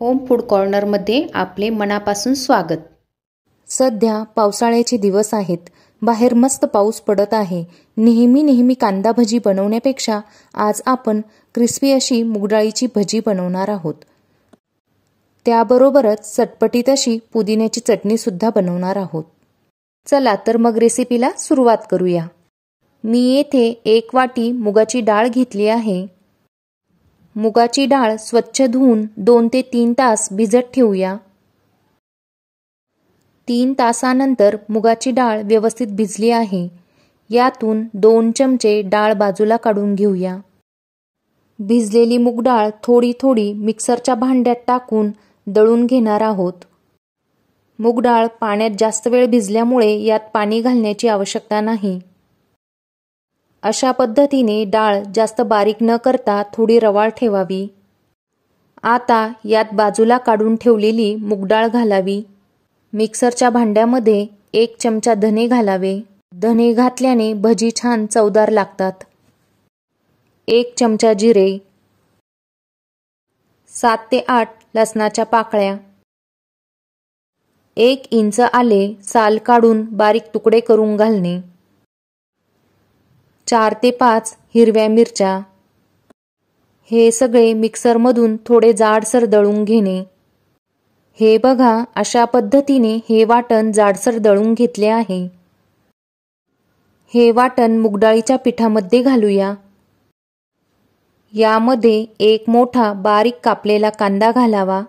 home food कॉर्नरमध्ये आपले मनापासून स्वागत सध्या पावसाळ्याचे दिवस आहेत बाहेर मस्त पाऊस पडत आहे नेहमी नेहमी कांदा भजी बनवण्यापेक्षा आज आपण क्रिस्पी अशी मुगडाळीची भजी बनवणार आहोत त्याबरोबरच चटपटीत अशी पुदिन्याची चटणीसुद्धा बनवणार आहोत चला तर मग रेसिपीला सुरुवात करूया मी येथे एक वाटी मुगाची डाळ घेतली आहे मुगाची डाळ स्वच्छ धुवून दोन ते तीन तास भिजत ठेवूया तीन तासानंतर मुगाची डाळ व्यवस्थित भिजली आहे यातून दोन चमचे डाळ बाजूला काढून घेऊया भिजलेली मूग डाळ थोडी थोडी मिक्सरच्या भांड्यात टाकून दळून घेणार आहोत मूग डाळ पाण्यात जास्त वेळ भिजल्यामुळे यात पाणी घालण्याची आवश्यकता नाही अशा पद्धतीने डाळ जास्त बारीक न करता थोडी रवाळ ठेवावी आता यात बाजूला काढून ठेवलेली मूगडाळ घालावी मिक्सरच्या भांड्यामध्ये एक चमचा धने घालावे धने घातल्याने भजी छान चवदार लागतात एक चमचा जिरे सात ते आठ लसणाच्या पाकळ्या एक इंच आले साल काढून बारीक तुकडे करून घालणे चार ते पाच हिरव्या मिरच्या हे सगळे मिक्सरमधून थोडे जाडसर दळून घेणे हे बघा अशा पद्धतीने हे वाटण जाडसर दळून घेतले आहे हे वाटण मुगडाळीच्या पिठामध्ये घालूया यामध्ये एक मोठा बारीक कापलेला कांदा घालावा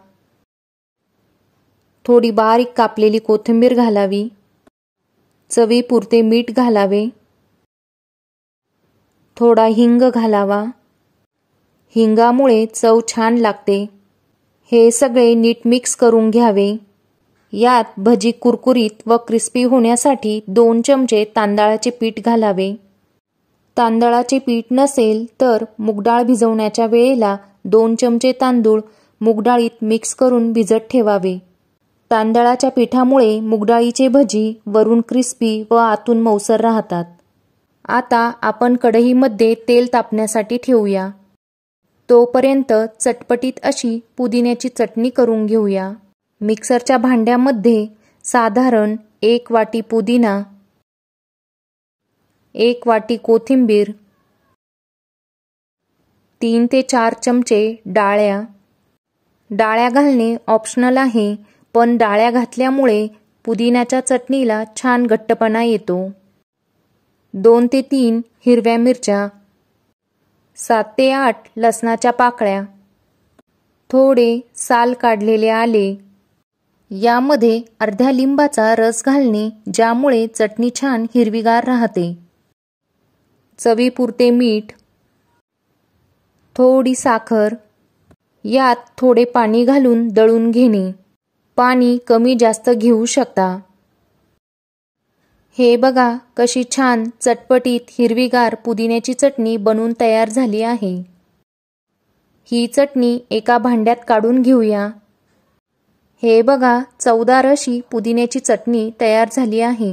थोडी बारीक कापलेली कोथिंबीर घालावी चवीपुरते मीठ घालावे थोडा हिंग घालावा हिंगामुळे चव छान लागते हे सगळे नीट मिक्स करून घ्यावे यात भजी कुरकुरीत व क्रिस्पी होण्यासाठी दोन चमचे तांदळाचे पीठ घालावे तांदळाचे पीठ नसेल तर मुगडाळ भिजवण्याच्या वेळेला दोन चमचे तांदूळ मुगडाळीत मिक्स करून भिजत ठेवावे तांदळाच्या पिठामुळे मुगडाळीचे भजी वरून क्रिस्पी व आतून मौसर राहतात आता आपण कढईमध्ये तेल तापण्यासाठी ठेवूया तोपर्यंत चटपटीत अशी पुदिन्याची चटणी करून घेऊया मिक्सरच्या भांड्यामध्ये साधारण एक वाटी पुदिना एक वाटी कोथिंबीर तीन ते चार चमचे डाळ्या डाळ्या घालणे ऑप्शनल आहे पण डाळ्या घातल्यामुळे पुदिन्याच्या चटणीला छान घट्टपणा येतो दोन ते तीन हिरव्या मिरच्या सात ते आठ लसणाच्या पाकळ्या थोडे साल काढलेले आले यामध्ये अर्ध्या लिंबाचा रस घालणे ज्यामुळे चटणी छान हिरवीगार राहते चवीपुरते मीठ थोडी साखर यात थोडे पाणी घालून दळून घेणे पाणी कमी जास्त घेऊ शकता हे बघा कशी छान चटपटीत हिरवीगार पुदिन्याची चटणी बनून तयार झाली आहे ही चटणी एका भांड्यात काढून घेऊया हे बघा चवदार अशी पुदिन्याची चटणी तयार झाली आहे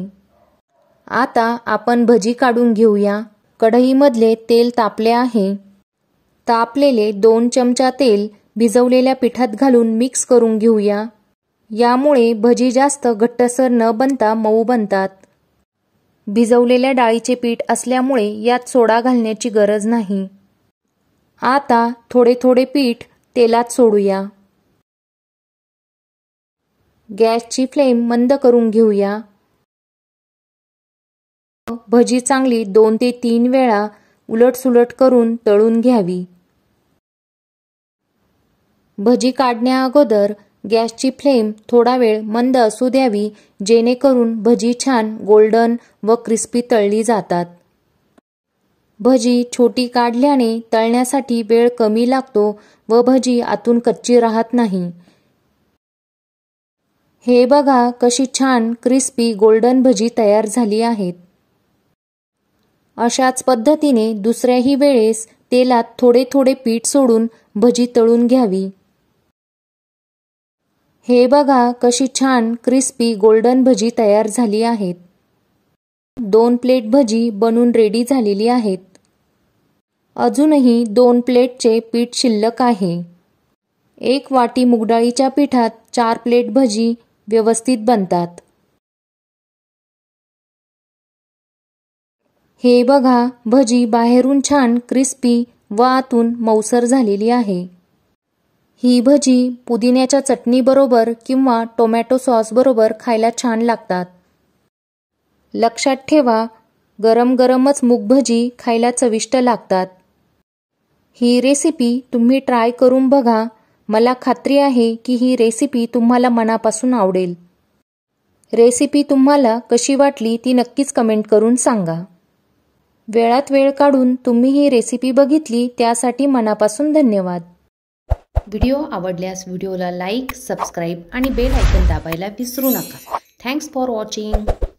आता आपण भजी काढून घेऊया कढईमधले तेल तापले आहे तापलेले दोन चमचा तेल भिजवलेल्या पिठात घालून मिक्स करून घेऊया यामुळे भजी जास्त घट्टसर न बनता मऊ बनतात भिजवलेल्या डाळीचे पीठ असल्यामुळे यात सोडा घालण्याची गरज नाही आता थोडे थोडे पीठ तेलात सोडूया गॅसची फ्लेम मंद करून घेऊया भजी चांगली दोन ते तीन वेळा सुलट करून तळून घ्यावी भजी काढण्या अगोदर गॅसची फ्लेम थोडा वेळ मंद असू द्यावी जेणेकरून भजी छान गोल्डन व क्रिस्पी तळली जातात भजी छोटी काढल्याने तळण्यासाठी वेळ कमी लागतो व भजी आतून कच्ची राहत नाही हे बघा कशी छान क्रिस्पी गोल्डन भजी तयार झाली आहेत अशाच पद्धतीने दुसऱ्याही वेळेस तेलात थोडे थोडे पीठ सोडून भजी तळून घ्यावी हे बघा कशी छान क्रिस्पी गोल्डन भजी तयार झाली आहेत दोन प्लेट भजी बनून रेडी झालेली आहेत अजूनही दोन प्लेटचे पीठ शिल्लक आहे एक वाटी मुगडाळीच्या पिठात चार प्लेट भजी व्यवस्थित बनतात हे बघा भजी बाहेरून छान क्रिस्पी व आतून मौसर झालेली आहे ही भजी पुदिन्याच्या चटणीबरोबर किंवा टोमॅटो सॉसबरोबर खायला छान लागतात लक्षात ठेवा गरम गरमच मुगभजी खायला चविष्ट लागतात ही रेसिपी तुम्ही ट्राय करून बघा मला खात्री आहे की ही रेसिपी तुम्हाला मनापासून आवडेल रेसिपी तुम्हाला कशी वाटली ती नक्कीच कमेंट करून सांगा वेळात वेळ काढून तुम्ही ही रेसिपी बघितली त्यासाठी मनापासून धन्यवाद व्हिडिओ आवडल्यास व्हिडिओला लाईक सबस्क्राईब आणि बेल आयकन दाबायला विसरू नका थँक्स फॉर वॉचिंग